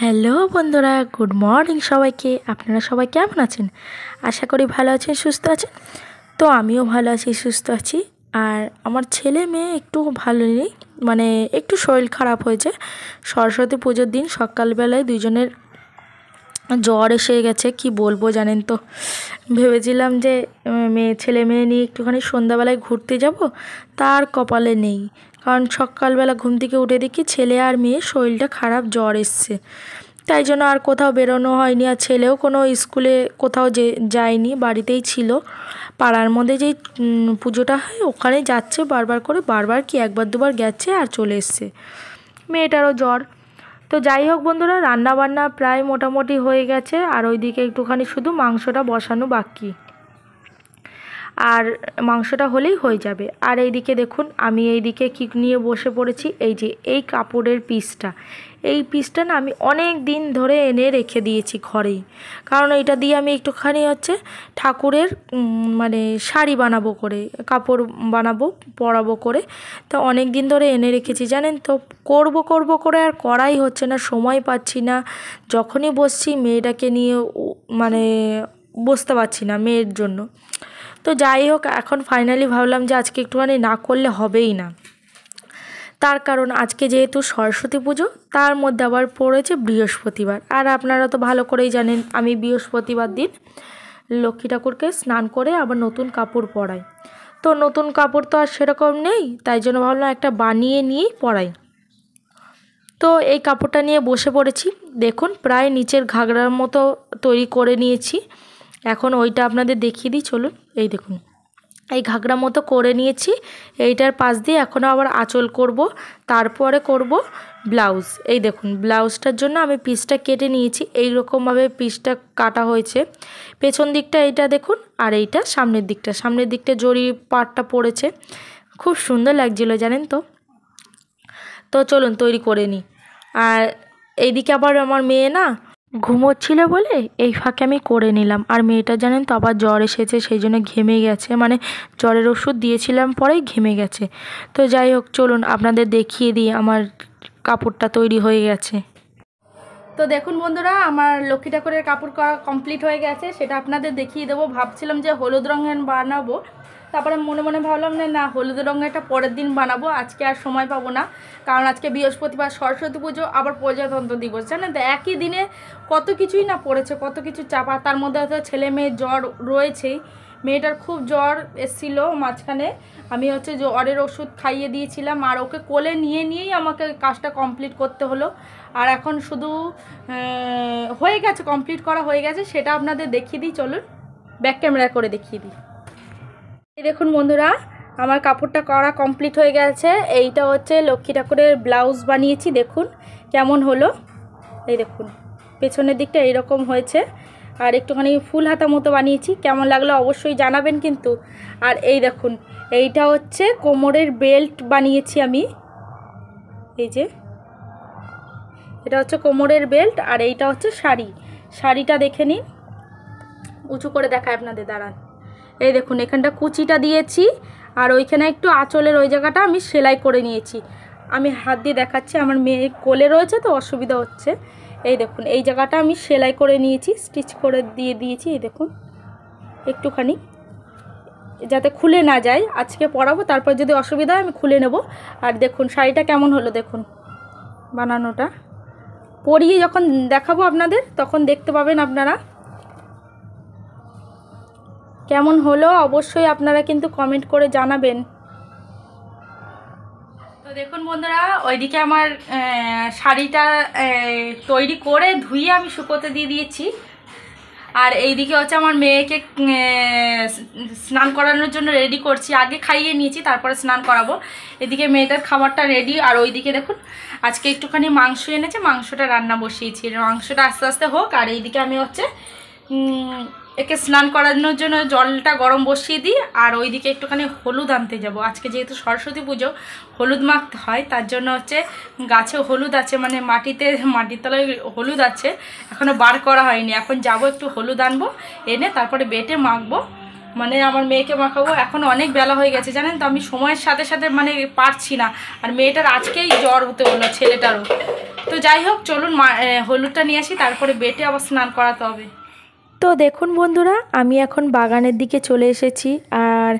hello বন্ধুরা good morning সবাইকে আপনারা সবাই কেমন আছেন আশা করি ভালো আছেন সুস্থ আছেন তো আমিও ভালো আছি সুস্থ আছি আর আমার ছেলে মেয়ে একটু ভালো নেই মানে একটু শরীর খারাপ হয়েছে সরস্বতী পুজোর দিন সকালবেলায় দুজনের জ্বর এসে গেছে কি বলবো জানেন তো ভেবেছিলাম যে মেয়ে ছেলে মেয়ে নিয়ে একটুখানি সন্ধ্যাবেলায় ঘুরতে যাব তার কপালে নেই কারণ সকালবেলা ঘুম থেকে উঠে দেখি ছেলে আর মেয়ে শরীরটা খারাপ জ্বর এসছে তাই জন্য আর কোথাও বেরোনো হয়নি আর ছেলেও কোনো স্কুলে কোথাও যে যায়নি বাড়িতেই ছিল পাড়ার মধ্যে যেই পুজোটা হয় ওখানে যাচ্ছে বারবার করে বারবার কি একবার দুবার গেছে আর চলে এসছে মেয়েটারও জ্বর তো যাই হোক বন্ধুরা রান্না বান্না প্রায় মোটামুটি হয়ে গেছে আর ওইদিকে একটুখানি শুধু মাংসটা বসানো বাকি আর মাংসটা হলেই হয়ে যাবে আর এইদিকে দেখুন আমি এই দিকে কি নিয়ে বসে পড়েছি এই যে এই কাপড়ের পিসটা এই পিসটা না আমি অনেক দিন ধরে এনে রেখে দিয়েছি ঘরেই কারণ এটা দিয়ে আমি একটুখানি হচ্ছে ঠাকুরের মানে শাড়ি বানাবো করে কাপড় বানাবো পরাবো করে তো অনেক দিন ধরে এনে রেখেছি জানেন তো করব করব করে আর করাই হচ্ছে না সময় পাচ্ছি না যখনই বসছি মেয়েটাকে নিয়ে মানে বসতে পারছি না মেয়ের জন্য তো যাই হোক এখন ফাইনালি ভাবলাম যে আজকে একটুখানি না করলে হবেই না তার কারণ আজকে যেহেতু সরস্বতী পুজো তার মধ্যে আবার পড়েছে বৃহস্পতিবার আর আপনারা তো ভালো করেই জানেন আমি বৃহস্পতিবার দিন লক্ষ্মী ঠাকুরকে স্নান করে আবার নতুন কাপড় পরাই তো নতুন কাপড় তো আর সেরকম নেই তাই জন্য ভাবলাম একটা বানিয়ে নিয়েই পরাই তো এই কাপড়টা নিয়ে বসে পড়েছি দেখুন প্রায় নিচের ঘাগড়ার মতো তৈরি করে নিয়েছি এখন ওইটা আপনাদের দেখিয়ে দিই চলুন এই দেখুন এই ঘাগরা মতো করে নিয়েছি এইটার পাশ দিয়ে এখনও আবার আঁচল করব তারপরে করব ব্লাউজ এই দেখুন ব্লাউজটার জন্য আমি পিসটা কেটে নিয়েছি এই রকমভাবে পিসটা কাটা হয়েছে পেছন দিকটা এইটা দেখুন আর এইটা সামনের দিকটা সামনের দিকটা জড়ি পাটটা পড়েছে খুব সুন্দর লাগছিলো জানেন তো তো চলুন তৈরি করে নিই আর এইদিকে আবার আমার মেয়ে না ঘুমোচ্ছিল বলে এই ফাঁকে আমি করে নিলাম আর মেয়েটা জানেন তো আবার জ্বর এসেছে সেই জন্য ঘেমে গেছে মানে জ্বরের ওষুধ দিয়েছিলাম পরেই ঘেমে গেছে তো যাই হোক চলুন আপনাদের দেখিয়ে দিই আমার কাপড়টা তৈরি হয়ে গেছে তো দেখুন বন্ধুরা আমার লক্ষ্মী ঠাকুরের কাপড় করা কমপ্লিট হয়ে গেছে সেটা আপনাদের দেখিয়ে দেবো ভাবছিলাম যে হলুদ রঙের বানাবো তারপরে মনে মনে ভাবলাম না না হলুদ রঙের একটা পরের দিন বানাবো আজকে আর সময় পাবো না কারণ আজকে বৃহস্পতিবার সরস্বতী পুজো আবার প্রজাতন্ত্র দিবস জানেন তো একই দিনে কত কিছুই না পড়েছে কত কিছু চাপা তার মধ্যে হয়তো ছেলে মেয়ে জ্বর রয়েছেই মেয়েটার খুব জ্বর এসেছিলো মাঝখানে আমি হচ্ছে জ্বরের ওষুধ খাইয়ে দিয়েছিলাম আর ওকে কোলে নিয়ে নিয়েই আমাকে কাজটা কমপ্লিট করতে হলো আর এখন শুধু হয়ে গেছে কমপ্লিট করা হয়ে গেছে সেটা আপনাদের দেখিয়ে দিই চলুন ব্যাক ক্যামেরা করে দেখিয়ে দিই এই দেখুন বন্ধুরা আমার কাপড়টা করা কমপ্লিট হয়ে গেছে এইটা হচ্ছে লক্ষ্মী ঠাকুরের ব্লাউজ বানিয়েছি দেখুন কেমন হলো এই দেখুন পেছনের দিকটা এরকম হয়েছে আর একটুখানি ফুল হাতা মতো বানিয়েছি কেমন লাগলো অবশ্যই জানাবেন কিন্তু আর এই দেখুন এইটা হচ্ছে কোমরের বেল্ট বানিয়েছি আমি এই যে এটা হচ্ছে কোমরের বেল্ট আর এইটা হচ্ছে শাড়ি শাড়িটা দেখে নিন উঁচু করে দেখায় আপনাদের দাঁড়ান এই দেখুন এখানটা কুচিটা দিয়েছি আর ওইখানে একটু আঁচলের ওই জায়গাটা আমি সেলাই করে নিয়েছি আমি হাত দিয়ে দেখাচ্ছি আমার মেয়ে কোলে রয়েছে তো অসুবিধা হচ্ছে এই দেখুন এই জায়গাটা আমি সেলাই করে নিয়েছি স্টিচ করে দিয়ে দিয়েছি এই দেখুন একটুখানি যাতে খুলে না যায় আজকে পরাবো তারপর যদি অসুবিধা হয় আমি খুলে নেব আর দেখুন শাড়িটা কেমন হলো দেখুন বানানোটা পরিয়ে যখন দেখাবো আপনাদের তখন দেখতে পাবেন আপনারা কেমন হলো অবশ্যই আপনারা কিন্তু কমেন্ট করে জানাবেন তো দেখুন বন্ধুরা ওইদিকে আমার শাড়িটা তৈরি করে ধুয়ে আমি শুকোতে দিয়ে দিয়েছি আর এইদিকে হচ্ছে আমার মেয়েকে স্নান করানোর জন্য রেডি করছি আগে খাইয়ে নিয়েছি তারপরে স্নান করাবো এদিকে মেয়েটার খাবারটা রেডি আর ওইদিকে দেখুন আজকে একটুখানি মাংস এনেছে মাংসটা রান্না বসিয়েছি মাংসটা আস্তে আস্তে হোক আর এইদিকে আমি হচ্ছে একে স্নান করানোর জন্য জলটা গরম বসিয়ে দিই আর ওইদিকে একটুখানি হলুদ আনতে যাব আজকে যেহেতু সরস্বতী পুজো হলুদ মাখতে হয় তার জন্য হচ্ছে গাছে হলুদ আছে মানে মাটিতে মাটির তলায় হলুদ আছে এখনও বার করা হয়নি এখন যাব একটু হলুদ আনবো এনে তারপরে বেটে মাখবো মানে আমার মেয়েকে মাখাবো এখন অনেক বেলা হয়ে গেছে জানেন তো আমি সময়ের সাথে সাথে মানে পারছি না আর মেয়েটার আজকেই জ্বর হতে হলো ছেলেটারও তো যাই হোক চলুন হলুদটা নিয়ে আসি তারপরে বেটে আবার স্নান করাতে হবে তো দেখুন বন্ধুরা আমি এখন বাগানের দিকে চলে এসেছি আর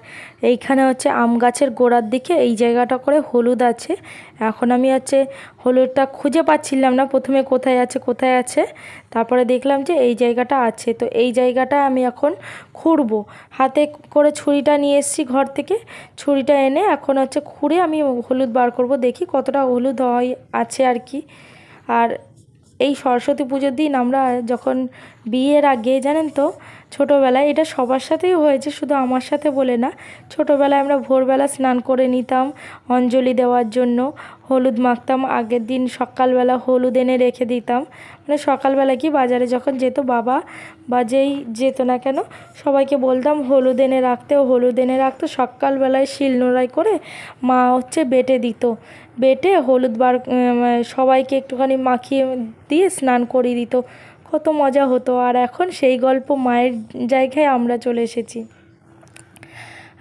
এইখানে হচ্ছে আম গাছের গোড়ার দিকে এই জায়গাটা করে হলুদ আছে এখন আমি হচ্ছে হলুদটা খুঁজে পাচ্ছিলাম না প্রথমে কোথায় আছে কোথায় আছে তারপরে দেখলাম যে এই জায়গাটা আছে তো এই জায়গাটা আমি এখন খুঁড়ব হাতে করে ছুরিটা নিয়ে এসেছি ঘর থেকে ছুরিটা এনে এখন হচ্ছে খুঁড়ে আমি হলুদ বার করব দেখি কতটা হলুদ হয় আছে আর কি আর এই সরস্বতী পুজোর দিন আমরা যখন বিয়ের আগে জানেন তো ছোটোবেলায় এটা সবার সাথেই হয়েছে শুধু আমার সাথে বলে না ছোটোবেলায় আমরা ভোরবেলা স্নান করে নিতাম অঞ্জলি দেওয়ার জন্য হলুদ মাখতাম আগের দিন সকালবেলা হলুদ এনে রেখে দিতাম মানে সকালবেলা কি বাজারে যখন যেত বাবা বা যেই যেত না কেন সবাইকে বলতাম হলুদ এনে রাখতে ও হলুদ এনে রাখতে সকালবেলায় শিলনোড়াই করে মা হচ্ছে বেটে দিত বেটে হলুদ বার সবাইকে একটুখানি মাখিয়ে দিয়ে স্নান করিয়ে দিত কত মজা হতো আর এখন সেই গল্প মায়ের জায়গায় আমরা চলে এসেছি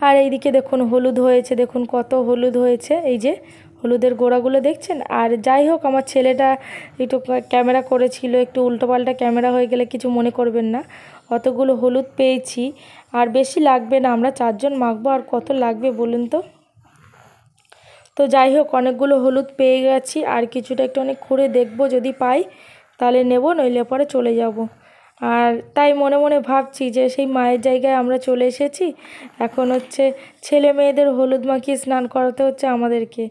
আর এইদিকে দেখুন হলুদ হয়েছে দেখুন কত হলুদ হয়েছে এই যে হলুদের গোড়াগুলো দেখছেন আর যাই হোক আমার ছেলেটা একটু ক্যামেরা করেছিল একটু উল্টোপাল্টা ক্যামেরা হয়ে গেলে কিছু মনে করবেন না অতগুলো হলুদ পেয়েছি আর বেশি লাগবে না আমরা চারজন মাখবো আর কত লাগবে বলুন তো তো যাই হোক অনেকগুলো হলুদ পেয়ে গেছি আর কিছুটা একটু অনেক খুঁড়ে দেখব যদি পাই তাহলে নেব নইলে পরে চলে যাব আর তাই মনে মনে ভাবছি যে সেই মায়ের জায়গায় আমরা চলে এসেছি এখন হচ্ছে ছেলে মেয়েদের হলুদ মাখিয়ে স্নান করাতে হচ্ছে আমাদেরকে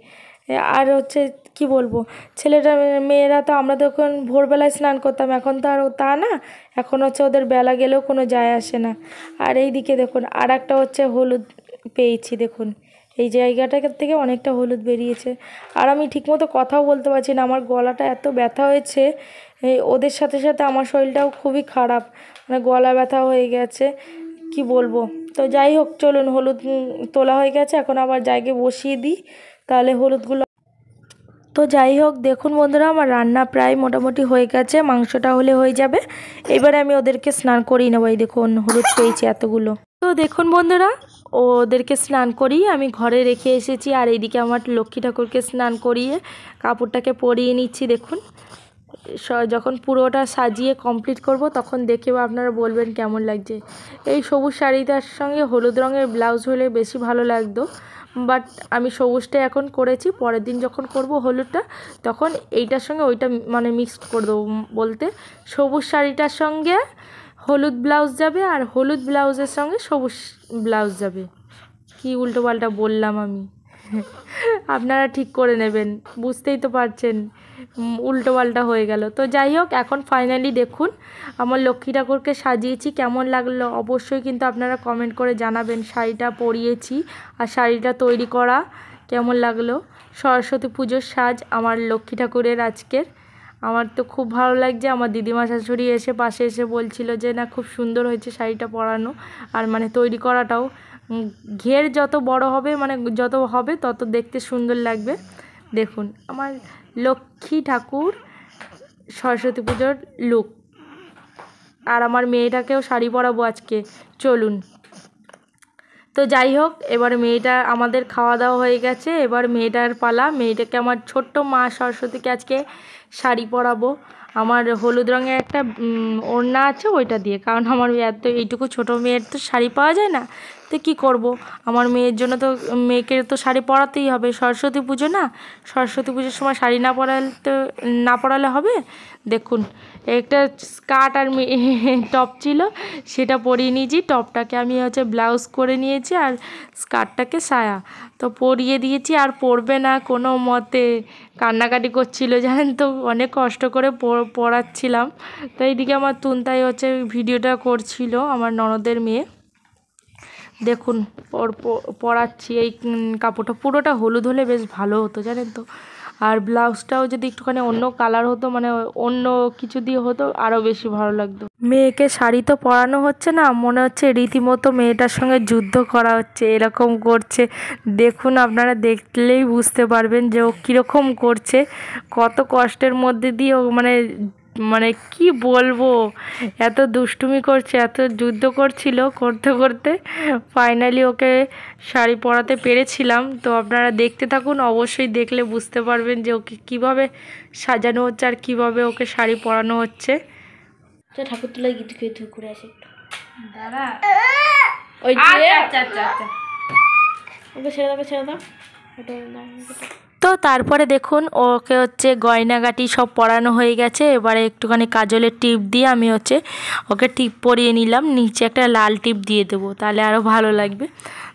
আর হচ্ছে কি বলবো ছেলেটা মেয়েরা তো আমরা তখন ভোরবেলায় স্নান করতাম এখন তো আর তা না এখন হচ্ছে ওদের বেলা গেলেও কোনো যায় আসে না আর এই দিকে দেখুন আর একটা হচ্ছে হলুদ পেয়েছি দেখুন এই জায়গাটা থেকে অনেকটা হলুদ বেরিয়েছে আর আমি ঠিকমতো কথাও বলতে পারছি না আমার গলাটা এত ব্যথা হয়েছে ওদের সাথে সাথে আমার শরীরটাও খুবই খারাপ মানে গলা ব্যথা হয়ে গেছে কি বলবো তো যাই হোক চলুন হলুদ তোলা হয়ে গেছে এখন আবার জায়গায় বসিয়ে দিই তাহলে হলুদগুলো তো যাই হোক দেখুন বন্ধুরা আমার রান্না প্রায় মোটামুটি হয়ে গেছে মাংসটা হলে হয়ে যাবে এবারে আমি ওদেরকে স্নান করিয়ে নেবো এই দেখুন হলুদ পেয়েছি এতগুলো তো দেখুন বন্ধুরা ওদেরকে স্নান করিয়ে আমি ঘরে রেখে এসেছি আর এইদিকে আমার লক্ষ্মী ঠাকুরকে স্নান করিয়ে কাপড়টাকে পরিয়ে নিচ্ছি দেখুন যখন পুরোটা সাজিয়ে কমপ্লিট করব তখন দেখেও আপনারা বলবেন কেমন লাগছে এই সবুজ শাড়িটার সঙ্গে হলুদ রঙের ব্লাউজ হলে বেশি ভালো লাগতো বাট আমি সবুজটা এখন করেছি পরের দিন যখন করব হলুদটা তখন এইটার সঙ্গে ওইটা মানে মিক্সড করে দেবো বলতে সবুজ শাড়িটার সঙ্গে হলুদ ব্লাউজ যাবে আর হলুদ ব্লাউজের সঙ্গে সবুজ ব্লাউজ যাবে কি উল্টোপাল্টা বললাম আমি আপনারা ঠিক করে নেবেন বুঝতেই তো পারছেন উল্টোপাল্টা হয়ে গেল তো যাই হোক এখন ফাইনালি দেখুন আমার লক্ষ্মী ঠাকুরকে সাজিয়েছি কেমন লাগলো অবশ্যই কিন্তু আপনারা কমেন্ট করে জানাবেন শাড়িটা পরিয়েছি আর শাড়িটা তৈরি করা কেমন লাগলো সরস্বতী পুজোর সাজ আমার লক্ষ্মী ঠাকুরের আজকের আমার তো খুব ভালো লাগছে আমার দিদিমা শাশুড়ি এসে পাশে এসে বলছিল যে না খুব সুন্দর হয়েছে শাড়িটা পরানো আর মানে তৈরি করাটাও ঘের যত বড় হবে মানে যত হবে তত দেখতে সুন্দর লাগবে দেখুন আমার লক্ষ্মী ঠাকুর সরস্বতী পুজোর লুক আর আমার মেয়েটাকেও শাড়ি পরাবো আজকে চলুন তো যাই হোক এবার মেয়েটা আমাদের খাওয়া দাওয়া হয়ে গেছে এবার মেয়েটার পালা মেয়েটাকে আমার ছোট্ট মা সরস্বতীকে আজকে শাড়ি পরাবো আমার হলুদ রঙের একটা ওড়না আছে ওইটা দিয়ে কারণ আমার এত এইটুকু ছোটো মেয়ের তো শাড়ি পাওয়া যায় না তো কী করবো আমার মেয়ের জন্য তো মেয়েকে তো শাড়ি পরাতেই হবে সরস্বতী পুজো না সরস্বতী পুজোর সময় শাড়ি না পরালে তো না পরালে হবে দেখুন একটা স্কার্ট আর টপ ছিল সেটা পরিয়ে নিয়েছি টপটাকে আমি হচ্ছে ব্লাউজ করে নিয়েছি আর স্কার্টটাকে সায়া তো পরিয়ে দিয়েছি আর পরবে না কোনো মতে কান্নাকাটি করছিল জানেন তো অনেক কষ্ট করে পড়াচ্ছিলাম তো এইদিকে আমার তুনতাই হচ্ছে ভিডিওটা করছিল আমার ননদের মেয়ে দেখুন ওর পরাচ্ছি এই কাপড়টা পুরোটা হলুদ হলে বেশ ভালো হতো জানেন তো আর ব্লাউজটাও যদি একটুখানি অন্য কালার হতো মানে অন্য কিছু দিয়ে হতো আরও বেশি ভালো লাগতো মেয়েকে শাড়ি তো পরানো হচ্ছে না মনে হচ্ছে রীতিমতো মেয়েটার সঙ্গে যুদ্ধ করা হচ্ছে এরকম করছে দেখুন আপনারা দেখলেই বুঝতে পারবেন যে ও কীরকম করছে কত কষ্টের মধ্যে দিয়ে ও মানে মানে কি বলবো এত দুষ্টুমি করছে এত যুদ্ধ করছিল করতে করতে ফাইনালি ওকে শাড়ি পরাতে পেরেছিলাম তো আপনারা দেখতে থাকুন অবশ্যই দেখলে বুঝতে পারবেন যে ওকে কিভাবে সাজানো হচ্ছে আর কীভাবে ওকে শাড়ি পরানো হচ্ছে আচ্ছা, ঠাকুর তুলায় গীত খেয়ে ধুর করে আসে দাদা ওই আচ্ছা, আচ্ছা আচ্ছা আচ্ছা ওকে ছেড়ে দাও ছেড়ে দাও তো তারপরে দেখুন ওকে হচ্ছে গয়নাগাটি সব পরানো হয়ে গেছে এবারে একটুখানি কাজলের টিপ দিয়ে আমি হচ্ছে ওকে টিপ পরিয়ে নিলাম নিচে একটা লাল টিপ দিয়ে দেবো তাহলে আরও ভালো লাগবে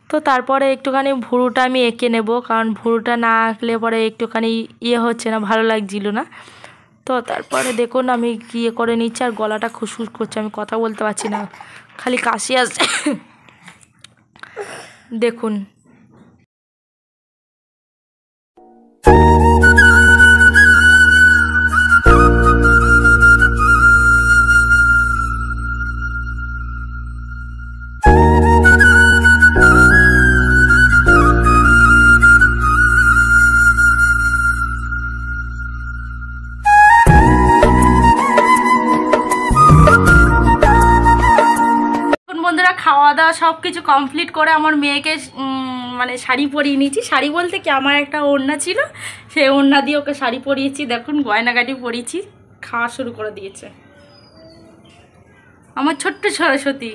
তো তারপরে একটুখানি ভুরুটা আমি এঁকে নেব কারণ ভুরুটা না আঁকলে পরে একটুখানি ইয়ে হচ্ছে না ভালো লাগছিল না তো তারপরে দেখুন আমি গিয়ে করে নিচ্ছি আর গলাটা খুশখুশ করছে আমি কথা বলতে পারছি না খালি কাশি আসছে দেখুন সব কিছু কমপ্লিট করে আমার মেয়েকে মানে শাড়ি পরিয়ে নিয়েছি শাড়ি বলতে কি আমার একটা ওড়না ছিল সেই ওড়না দিয়ে ওকে শাড়ি পরিয়েছি দেখুন গয়নাগাটি পরিয়েছি খাওয়া শুরু করে দিয়েছে আমার ছোট্ট সরস্বতী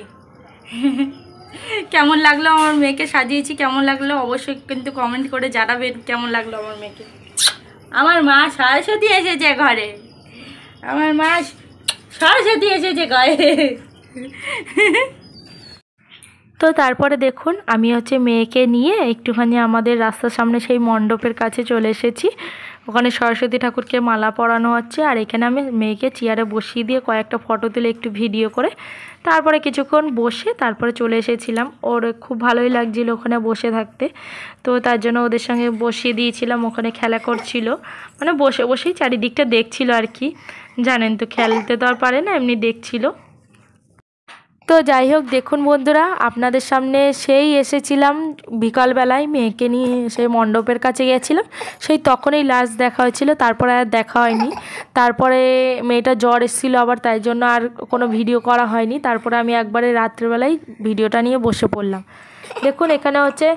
কেমন লাগলো আমার মেয়েকে সাজিয়েছি কেমন লাগলো অবশ্যই কিন্তু কমেন্ট করে জানাবেন কেমন লাগলো আমার মেয়েকে আমার মা সরস্বতী এসেছে ঘরে আমার মা সরস্বতী এসেছে ঘরে তো তারপরে দেখুন আমি হচ্ছে মেয়েকে নিয়ে একটুখানি আমাদের রাস্তার সামনে সেই মণ্ডপের কাছে চলে এসেছি ওখানে সরস্বতী ঠাকুরকে মালা পরানো হচ্ছে আর এখানে আমি মেয়েকে চেয়ারে বসিয়ে দিয়ে কয়েকটা ফটো তুলে একটু ভিডিও করে তারপরে কিছুক্ষণ বসে তারপরে চলে এসেছিলাম ওর খুব ভালোই লাগছিল ওখানে বসে থাকতে তো তার জন্য ওদের সঙ্গে বসিয়ে দিয়েছিলাম ওখানে খেলা করছিল মানে বসে বসেই চারিদিকটা দেখছিল আর কি জানেন তো খেলতে তো আর পারে না এমনি দেখছিল তো যাই হোক দেখুন বন্ধুরা আপনাদের সামনে সেই এসেছিলাম বিকালবেলায় মেয়েকে নিয়ে সেই মণ্ডপের কাছে গেছিলাম সেই তখনই লাস্ট দেখা হয়েছিল তারপরে আর দেখা হয়নি তারপরে মেয়েটা জ্বর এসেছিলো আবার তাই জন্য আর কোনো ভিডিও করা হয়নি তারপরে আমি একবারে রাত্রেবেলায় ভিডিওটা নিয়ে বসে পড়লাম দেখুন এখানে হচ্ছে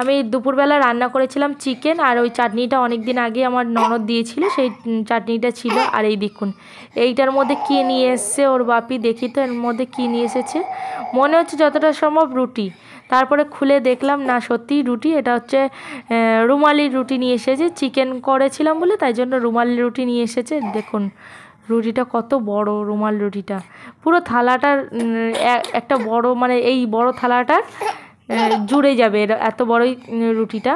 আমি দুপুরবেলা রান্না করেছিলাম চিকেন আর ওই চাটনিটা অনেক দিন আগে আমার ননদ দিয়েছিল সেই চাটনিটা ছিল আর এই দেখুন এইটার মধ্যে কি নিয়ে এসছে ওর বাপি দেখি তো এর মধ্যে কি নিয়ে এসেছে মনে হচ্ছে যতটা সম্ভব রুটি তারপরে খুলে দেখলাম না সত্যিই রুটি এটা হচ্ছে রুমালি রুটি নিয়ে এসেছে চিকেন করেছিলাম বলে তাই জন্য রুমালি রুটি নিয়ে এসেছে দেখুন রুটিটা কত বড় রুমাল রুটিটা পুরো থালাটার একটা বড় মানে এই বড় থালাটার জুড়ে যাবে এত বড়ই রুটিটা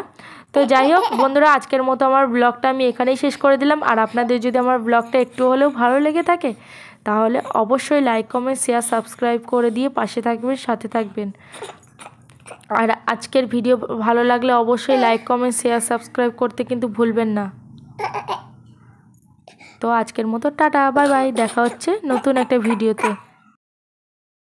তো যাই হোক বন্ধুরা আজকের মতো আমার ব্লগটা আমি এখানেই শেষ করে দিলাম আর আপনাদের যদি আমার ব্লগটা একটু হলেও ভালো লেগে থাকে তাহলে অবশ্যই লাইক কমেন্ট শেয়ার সাবস্ক্রাইব করে দিয়ে পাশে থাকবেন সাথে থাকবেন আর আজকের ভিডিও ভালো লাগলে অবশ্যই লাইক কমেন্ট শেয়ার সাবস্ক্রাইব করতে কিন্তু ভুলবেন না তো আজকের মতো টাটা বাই বাই দেখা হচ্ছে নতুন একটা ভিডিওতে